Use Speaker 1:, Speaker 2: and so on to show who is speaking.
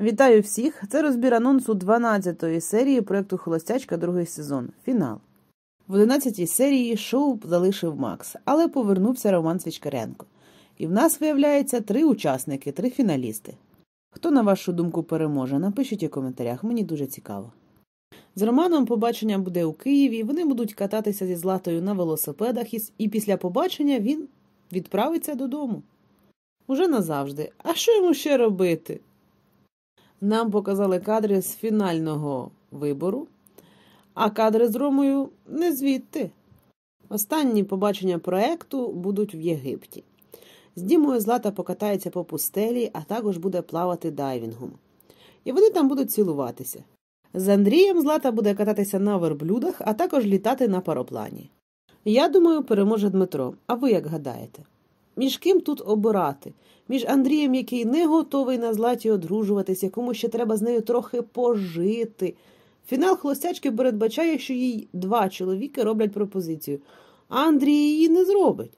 Speaker 1: Вітаю всіх! Це розбір анонсу 12-ї серії проєкту Холостячка, другий сезон. Фінал. В 11-й серії шоу залишив Макс, але повернувся Роман Свічкаренко. І в нас виявляється три учасники, три фіналісти. Хто, на вашу думку, переможе, напишіть у коментарях, мені дуже цікаво. З Романом побачення буде у Києві, вони будуть кататися зі Златою на велосипедах, і після побачення він відправиться додому. Уже назавжди. А що йому ще робити? Нам показали кадри з фінального вибору, а кадри з Ромою не звідти. Останні побачення проекту будуть в Єгипті. З Дімою Злата покатається по пустелі, а також буде плавати дайвінгом. І вони там будуть цілуватися. З Андрієм Злата буде кататися на верблюдах, а також літати на пароплані. Я думаю, переможе Дмитро. А ви як гадаєте? Між ким тут обирати? Між Андрієм, який не готовий на златі одружуватись, якому ще треба з нею трохи пожити. Фінал хлостячки передбачає, що їй два чоловіки роблять пропозицію. А Андрій її не зробить.